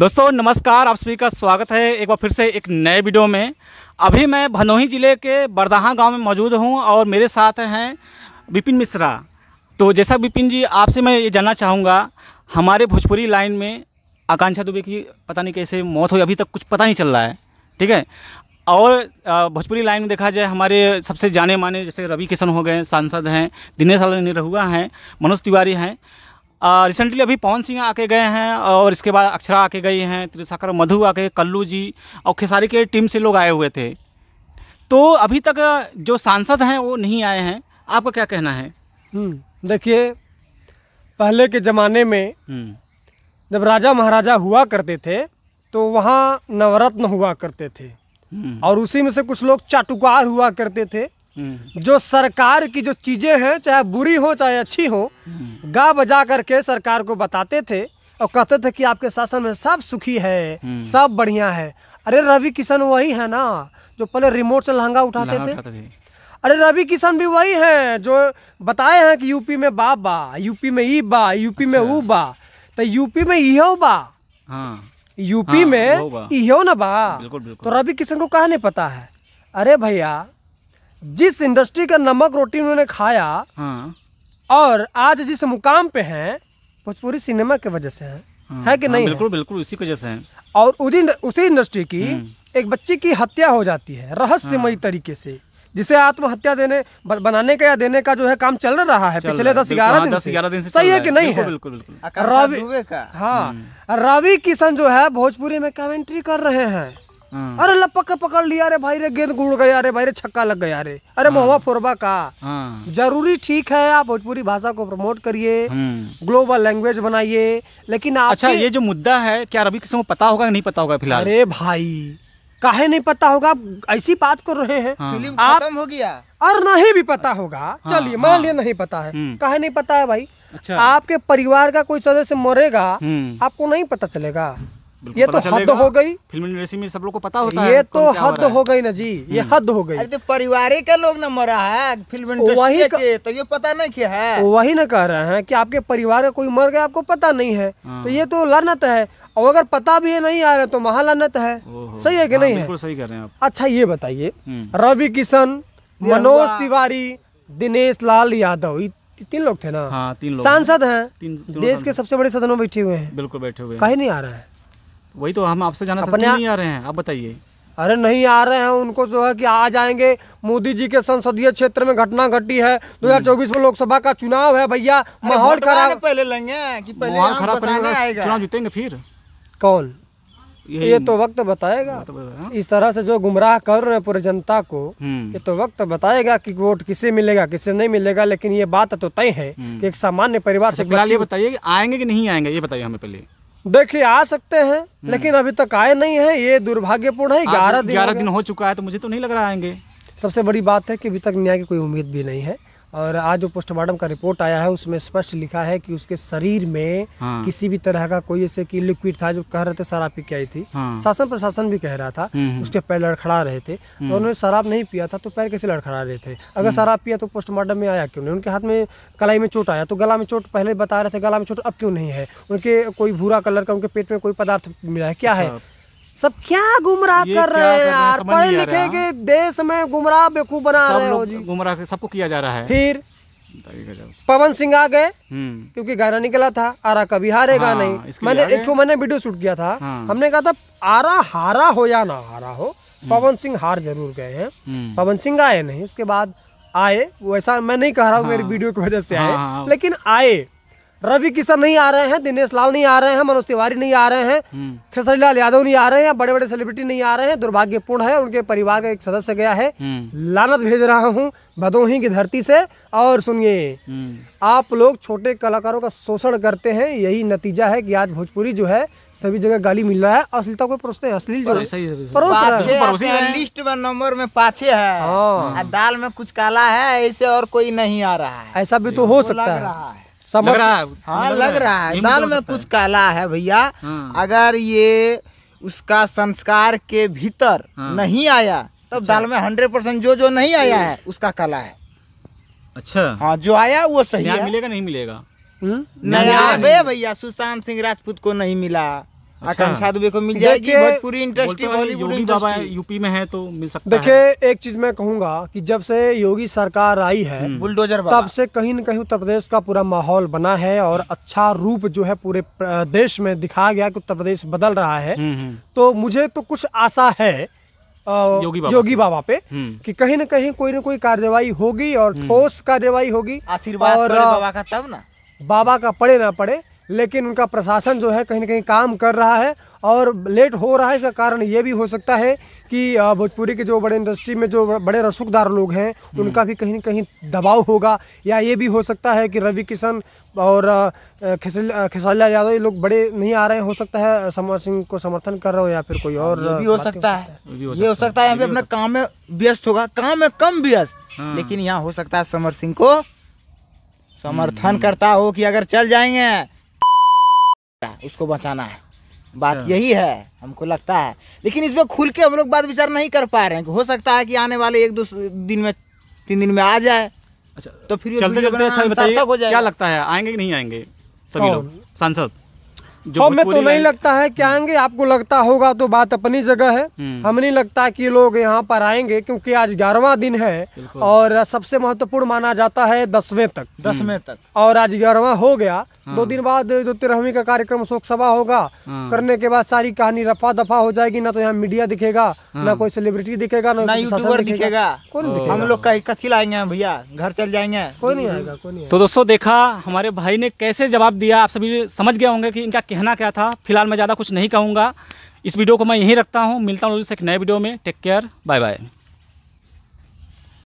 दोस्तों नमस्कार आप सभी का स्वागत है एक बार फिर से एक नए वीडियो में अभी मैं भनोही ज़िले के बरदाहा गांव में मौजूद हूं और मेरे साथ हैं विपिन मिश्रा तो जैसा विपिन जी आपसे मैं ये जानना चाहूँगा हमारे भोजपुरी लाइन में आकांक्षा दुबे की पता नहीं कैसे मौत हुई अभी तक कुछ पता नहीं चल रहा है ठीक है और भोजपुरी लाइन में देखा जाए हमारे सबसे जाने माने जैसे रवि किशन हो गए सांसद हैं दिनेश लाल निरहुआ हैं मनोज तिवारी हैं रिसेंटली अभी पवन सिंह आके गए हैं और इसके बाद अक्षरा आके गए हैं त्रिशाकर मधु आके कल्लू जी और खेसारी के टीम से लोग आए हुए थे तो अभी तक जो सांसद हैं वो नहीं आए हैं आपका क्या कहना है हम्म, देखिए पहले के ज़माने में हम्म। जब राजा महाराजा हुआ करते थे तो वहाँ नवरत्न हुआ करते थे हम्म। और उसी में से कुछ लोग चाटुकार हुआ करते थे जो सरकार की जो चीज़ें हैं चाहे बुरी हो चाहे अच्छी हो गा बजा करके सरकार को बताते थे और कहते थे कि आपके शासन में सब सुखी है सब बढ़िया है अरे रवि किशन वही है ना जो पहले रिमोट से लहंगा उठाते थे, अरे रवि किशन भी वही है जो बताए हैं कि यूपी में बा बा यूपी में ई बा यूपी में अच्छा। ऊ बा तो यूपी में इहो बा हाँ। यूपी हाँ, में इहो ना बा तो रवि किशन को कहा नहीं पता है अरे भैया जिस इंडस्ट्री का नमक रोटी उन्होंने खाया हाँ। और आज जिस मुकाम पे हैं भोजपुरी सिनेमा के वजह से है हाँ, है कि हाँ, नहीं बिल्कुल बिल्कुल इसी वजह से हैं और उसी इंडस्ट्री की हम्म। एक बच्ची की हत्या हो जाती है रहस्यमय हाँ। तरीके से जिसे आत्महत्या देने बनाने का या देने का जो है काम चल रहा है पिछले दस ग्यारह हाँ, दिन, दिन से सही है कि नहीं है बिल्कुल बिल्कुल रवि का हाँ हम्म। रवि किशन जो है भोजपुरी में कमेंट्री कर रहे हैं हाँ। अरे लपक पकड़ लिया अरे भाई रे गेंद गुड़ गया अरे भाई रे छक्का लग गया अरे अरे हाँ। मोहवा फोरबा का हाँ। जरूरी ठीक है आप भोजपुरी भाषा को प्रमोट करिए ग्लोबल हम्म। लैंग्वेज बनाइए लेकिन अच्छा ये जो मुद्दा है क्या रवि किसी को पता होगा नहीं पता होगा फिलहाल अरे भाई काहे नहीं पता होगा आप ऐसी बात कर रहे हैं फिल्म खत्म हो गया और नहीं भी पता अच्छा। होगा चलिए मान लिया नहीं पता है हम्म। काहे नहीं पता है भाई अच्छा आपके परिवार का कोई सदस्य मरेगा हम्म। आपको नहीं पता चलेगा ये तो हद हो गई फिल्म इंडस्ट्री में सब लोग को पता होता ये है ये तो हद हो गई ना जी ये हम्म। हद हो गई तो परिवार का लोग ना मरा है फिल्म तो इंडस्ट्री के तो ये पता नहीं क्या है वही ना कह रहे हैं कि आपके परिवार का कोई मर गया आपको पता नहीं है हाँ। तो ये तो लानत है और अगर पता भी नहीं आ रहा तो महा लानत है सही है कि हाँ, नहीं है सही कर रहे हैं अच्छा ये बताइए हम्म। रवि किशन मनोज तिवारी दिनेश लाल यादव तीन लोग थे ना हाँ, तीन लोग सांसद हैं देश के सबसे बड़े सदनों में बैठे हुए हैं बिल्कुल बैठे हुए कहीं नहीं आ रहा है वही तो हम आपसे जाना अपने नहीं आ रहे हैं आप बताइए अरे नहीं आ रहे हैं उनको जो है कि आ जाएंगे मोदी जी के संसदीय क्षेत्र में घटना घटी है 2024 में लोकसभा का चुनाव है भैया माहौल खराब पहले लेंगे कि पहले खराब चुनाव जीतेंगे फिर कौन ये तो वक्त बताएगा तो इस तरह से जो गुमराह कर रहे हैं पूरे जनता को हम्म। ये तो वक्त बताएगा कि वोट किसे मिलेगा किसे नहीं मिलेगा लेकिन ये बात तो तय है हम्म। कि एक सामान्य परिवार अच्छा, से बताइए बताइए आएंगे कि नहीं आएंगे ये बताइए हमें पहले देखिए आ सकते हैं हम्म। लेकिन अभी तक आए नहीं है ये दुर्भाग्यपूर्ण है ग्यारह दिन ग्यारह दिन हो चुका है तो मुझे तो नहीं लग रहा आएंगे सबसे बड़ी बात है कि अभी तक न्याय की कोई उम्मीद भी नहीं है और आज जो पोस्टमार्टम का रिपोर्ट आया है उसमें स्पष्ट लिखा है कि उसके शरीर में हाँ। किसी भी तरह का कोई जैसे की लिक्विड था जो कह रहे थे शराब पी के आई थी हाँ। शासन प्रशासन भी कह रहा था हम्म, हम्म। उसके पैर लड़खड़ा रहे थे हम्म। और उन्होंने शराब नहीं पिया था तो पैर कैसे लड़खड़ा रहे थे अगर शराब पिया तो पोस्टमार्टम में आया क्यों नहीं उनके हाथ में कलाई में चोट आया तो गला में चोट पहले बता रहे थे गला में चोट अब क्यों नहीं है उनके कोई भूरा कलर का उनके पेट में कोई पदार्थ मिला है क्या है अच्छा, सब क्या गुमराह कर रहे हैं यार पढ़े लिखे के देश में गुमराह बेवकूफ बना रहे हो जी गुमराह सबको किया जा रहा है फिर पवन सिंह आ गए हम्म। क्योंकि गाना निकला था आरा कभी हारेगा हाँ, नहीं मैंने एक तो मैंने वीडियो शूट किया था हाँ। हमने कहा था आरा हारा हो या ना हारा हो हम्म। पवन सिंह हार जरूर गए हैं हम्म। पवन सिंह आए नहीं उसके बाद आए वो ऐसा मैं नहीं कह रहा हूँ हाँ। मेरी वीडियो की वजह से हाँ, आए हाँ। लेकिन आए रवि किशन नहीं आ रहे हैं दिनेश लाल नहीं आ रहे हैं मनोज तिवारी नहीं आ रहे हैं हम्म। खेसरी लाल यादव नहीं आ रहे हैं बड़े बड़े सेलिब्रिटी नहीं आ रहे हैं दुर्भाग्यपूर्ण है उनके परिवार का एक सदस्य गया है हम्म। लानत भेज रहा हूँ भदोही की धरती से और सुनिए हम्म। आप लोग छोटे कलाकारों का शोषण करते हैं यही नतीजा है की आज भोजपुरी जो है सभी जगह गाली मिल रहा है अश्लीलता को परोसते हैं अश्लील लिस्ट में नंबर में पाछे है हाँ। दाल में कुछ काला है ऐसे और कोई नहीं आ रहा है ऐसा भी तो हो सकता है समझ रहा है हाँ लग, रहा है दाल में कुछ काला है भैया हाँ। अगर ये उसका संस्कार के भीतर हाँ। नहीं आया तब दाल अच्छा। में हंड्रेड परसेंट जो जो नहीं आया है उसका काला है अच्छा हाँ जो आया वो सही है मिलेगा नहीं हम्म? मिलेगा भैया सुशांत सिंह राजपूत को नहीं मिला अच्छा। आकांक्षा दुबे को मिल जाएगी इंटरेस्टिंग इंडस्ट्री बाबा यूपी में है तो मिल सकता देखिए एक चीज मैं कहूंगा कि जब से योगी सरकार आई है हम्म। बुलडोजर तब से कहीं न कहीं उत्तर प्रदेश का पूरा माहौल बना है और हम्म। अच्छा रूप जो है पूरे देश में दिखाया गया कि उत्तर प्रदेश बदल रहा है हम्म, तो मुझे तो कुछ आशा है योगी बाबा, पे कि कहीं ना कहीं कोई ना कोई कार्यवाही होगी और ठोस कार्यवाही होगी आशीर्वाद बाबा का तब ना बाबा का पड़े ना पड़े लेकिन उनका प्रशासन जो है कहीं ना कहीं काम कर रहा है और लेट हो रहा है इसका कारण ये भी हो सकता है कि भोजपुरी के जो बड़े इंडस्ट्री में जो बड़े रसूखदार लोग हैं हम्म। उनका भी कहीं ना कहीं दबाव होगा या ये भी हो सकता है कि रवि किशन और खेसारिला यादव ये लोग बड़े नहीं आ रहे हो सकता है समर सिंह को समर्थन कर रहे हो या फिर कोई और भी हो सकता है ये हो सकता है अपना काम में व्यस्त होगा काम में कम व्यस्त हाँ। लेकिन यहाँ हो सकता है समर सिंह को समर्थन हम्म। करता हो कि अगर चल जाएंगे उसको बचाना है बात अच्छा। यही है हमको लगता है लेकिन इसमें खुल के हम लोग बात विचार नहीं कर पा रहे हैं हो सकता है कि आने वाले एक दो दिन में तीन दिन में आ जाए अच्छा तो फिर चलते चलते अच्छा बताइए क्या लगता है आएंगे कि नहीं आएंगे सभी लोग सांसद जो हाँ, मैं तो नहीं लगता है कि हम्म। आएंगे आपको लगता होगा तो बात अपनी जगह है हम्म। हम नहीं लगता कि लोग यहाँ पर आएंगे क्योंकि आज ग्यारहवा दिन है और सबसे महत्वपूर्ण माना जाता है दसवें तक दसवें तक और आज ग्यारहवा हो गया दो हाँ। दिन बाद जो तेरहवीं का कार्यक्रम शोक सभा होगा हाँ। करने के बाद सारी कहानी रफा दफा हो जाएगी ना तो यहाँ मीडिया दिखेगा हाँ। ना कोई सेलिब्रिटी दिखेगा ना, यूट्यूबर दिखेगा, कौन दिखेगा हम लोग का कथी लाएंगे भैया घर चल जाएंगे कोई नहीं आएगा कोई नहीं तो दोस्तों देखा हमारे भाई ने कैसे जवाब दिया आप सभी समझ गए होंगे कि इनका कहना क्या था फिलहाल मैं ज़्यादा कुछ नहीं कहूँगा इस वीडियो को मैं यहीं रखता हूँ मिलता हूँ एक नए वीडियो में टेक केयर बाय बाय